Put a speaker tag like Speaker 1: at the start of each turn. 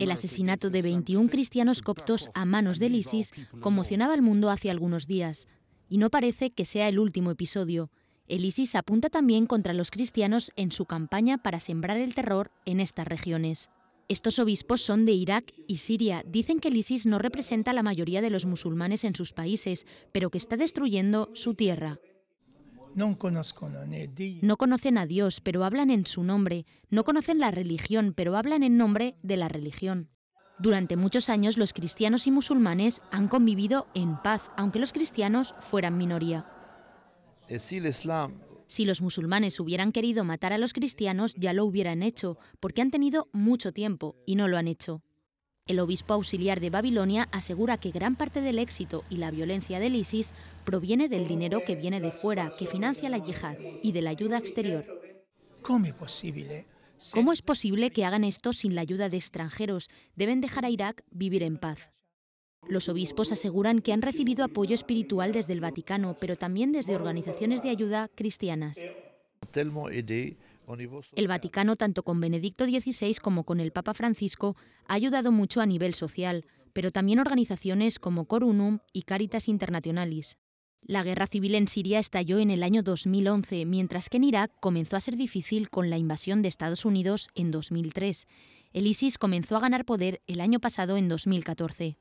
Speaker 1: El asesinato de 21 cristianos coptos a manos del ISIS conmocionaba al mundo hace algunos días, y no parece que sea el último episodio. El ISIS apunta también contra los cristianos en su campaña para sembrar el terror en estas regiones. Estos obispos son de Irak y Siria. Dicen que el ISIS no representa a la mayoría de los musulmanes en sus países, pero que está destruyendo su tierra. No conocen a Dios, pero hablan en su nombre. No conocen la religión, pero hablan en nombre de la religión. Durante muchos años los cristianos y musulmanes han convivido en paz, aunque los cristianos fueran minoría. Si los musulmanes hubieran querido matar a los cristianos, ya lo hubieran hecho, porque han tenido mucho tiempo y no lo han hecho. El obispo auxiliar de Babilonia asegura que gran parte del éxito y la violencia del ISIS proviene del dinero que viene de fuera, que financia la yihad, y de la ayuda exterior. ¿Cómo es posible que hagan esto sin la ayuda de extranjeros? Deben dejar a Irak vivir en paz. Los obispos aseguran que han recibido apoyo espiritual desde el Vaticano, pero también desde organizaciones de ayuda cristianas. El Vaticano, tanto con Benedicto XVI como con el Papa Francisco, ha ayudado mucho a nivel social, pero también organizaciones como Corunum y Caritas Internationalis. La guerra civil en Siria estalló en el año 2011, mientras que en Irak comenzó a ser difícil con la invasión de Estados Unidos en 2003. El ISIS comenzó a ganar poder el año pasado en 2014.